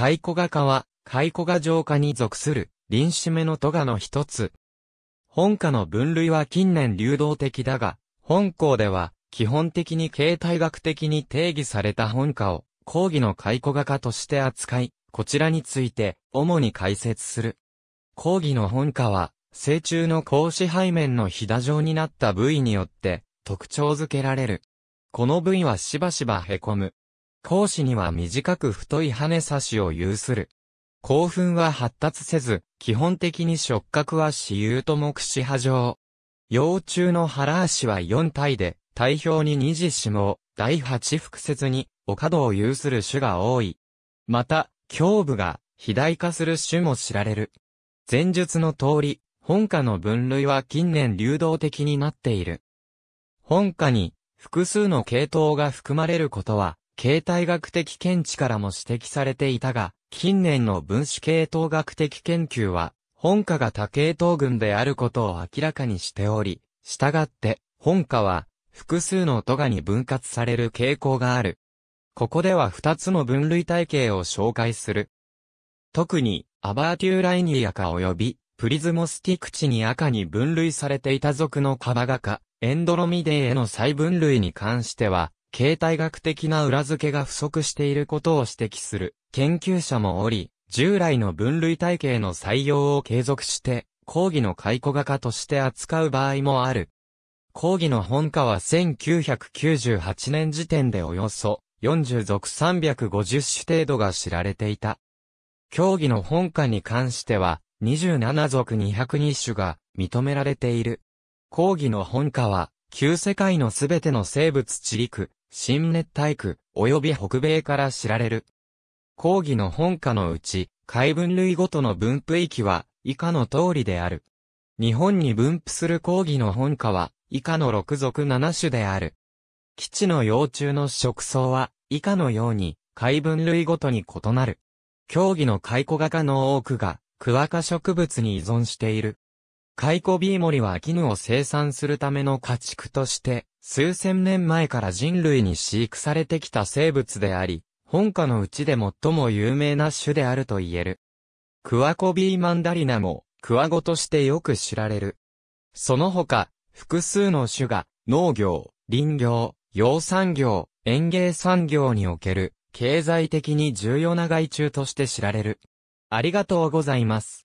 海古賀科は、海古賀城下に属する、臨死目の都賀の一つ。本科の分類は近年流動的だが、本校では、基本的に形態学的に定義された本科を、講義の解雇画家として扱い、こちらについて、主に解説する。講義の本科は、成虫の格子背面のひだ状になった部位によって、特徴づけられる。この部位はしばしば凹む、講師には短く太い羽差しを有する。興奮は発達せず、基本的に触覚は私有と目視波状。幼虫の腹足は4体で、体表に二次下、第八腹節に、お角を有する種が多い。また、胸部が肥大化する種も知られる。前述の通り、本科の分類は近年流動的になっている。本科に複数の系統が含まれることは、形態学的見地からも指摘されていたが、近年の分子系統学的研究は、本科が多系統群であることを明らかにしており、従って、本科は、複数の都がに分割される傾向がある。ここでは2つの分類体系を紹介する。特に、アバーテューライニアお及び、プリズモスティクチに赤に分類されていた属のカバガカ、エンドロミデーへの再分類に関しては、形態学的な裏付けが不足していることを指摘する研究者もおり、従来の分類体系の採用を継続して、講義の解雇画家として扱う場合もある。講義の本科は1998年時点でおよそ40属350種程度が知られていた。競技の本科に関しては27属202種が認められている。講義の本科は旧世界のすべての生物地区、新熱帯区、及び北米から知られる。講義の本科のうち、海分類ごとの分布域は、以下の通りである。日本に分布する講義の本科は、以下の6属7種である。基地の幼虫の食草は、以下のように、海分類ごとに異なる。競技の蚕画家の多くが、クワ科植物に依存している。カイコビーモリは絹を生産するための家畜として、数千年前から人類に飼育されてきた生物であり、本家のうちで最も有名な種であると言える。クワコビーマンダリナも、クワゴとしてよく知られる。その他、複数の種が、農業、林業、養蚕業、園芸産業における、経済的に重要な害虫として知られる。ありがとうございます。